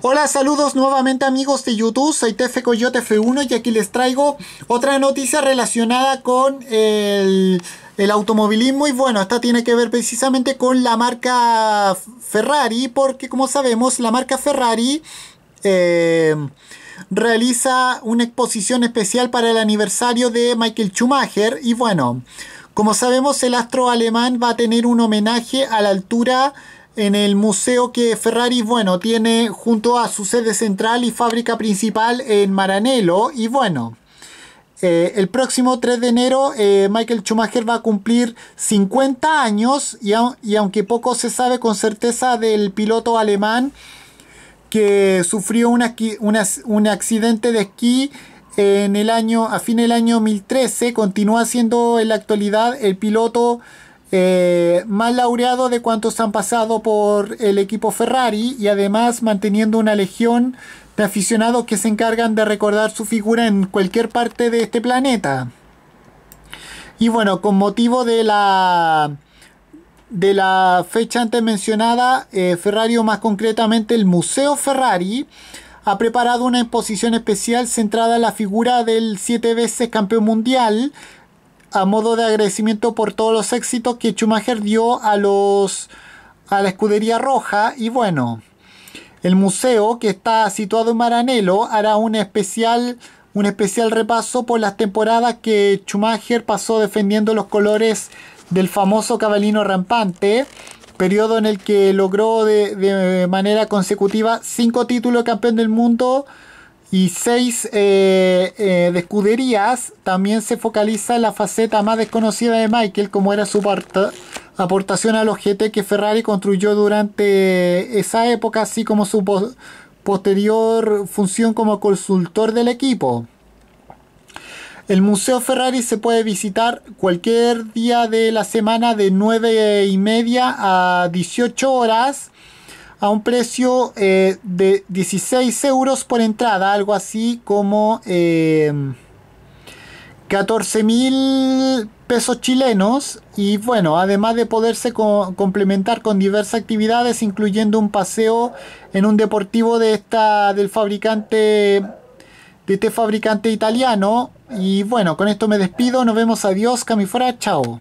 Hola, saludos nuevamente amigos de YouTube, soy TF Coyote F1 y aquí les traigo otra noticia relacionada con el, automovilismo y bueno, esta tiene que ver precisamente con la marca Ferrari porque como sabemos la marca Ferrari eh, realiza una exposición especial para el aniversario de Michael Schumacher y bueno, como sabemos el astro alemán va a tener un homenaje a la altura en el museo que Ferrari, bueno, tiene junto a su sede central y fábrica principal en Maranello. Y bueno, eh, el próximo 3 de enero eh, Michael Schumacher va a cumplir 50 años y, aunque poco se sabe con certeza del piloto alemán que sufrió un accidente de esquí en el año, a fin del año 2013, continúa siendo en la actualidad el piloto eh, más laureado de cuantos han pasado por el equipo Ferrari y además manteniendo una legión de aficionados que se encargan de recordar su figura en cualquier parte de este planeta. Y bueno, con motivo de la de la fecha antes mencionada, eh, Ferrari o más concretamente el Museo Ferrari ha preparado una exposición especial centrada en la figura del siete veces campeón mundial a modo de agradecimiento por todos los éxitos que Schumacher dio a los a la escudería roja y bueno, el museo que está situado en Maranelo hará un especial un especial repaso por las temporadas que Schumacher pasó defendiendo los colores del famoso cabalino rampante, periodo en el que logró de, de manera consecutiva cinco títulos de campeón del mundo y seis eh, eh, de escuderías también se focaliza en la faceta más desconocida de Michael, como era su aportación al GT que Ferrari construyó durante esa época, así como su posterior función como consultor del equipo. El Museo Ferrari se puede visitar cualquier día de la semana de nueve y media a 18 horas a un precio eh, de 16 euros por entrada, algo así como 14 em, mil pesos chilenos. Y bueno, además de poderse complementar con diversas actividades, incluyendo un paseo en un deportivo de esta, del fabricante de este fabricante italiano. Y bueno, con esto me despido. Nos vemos. Adiós, Camifora. Chao.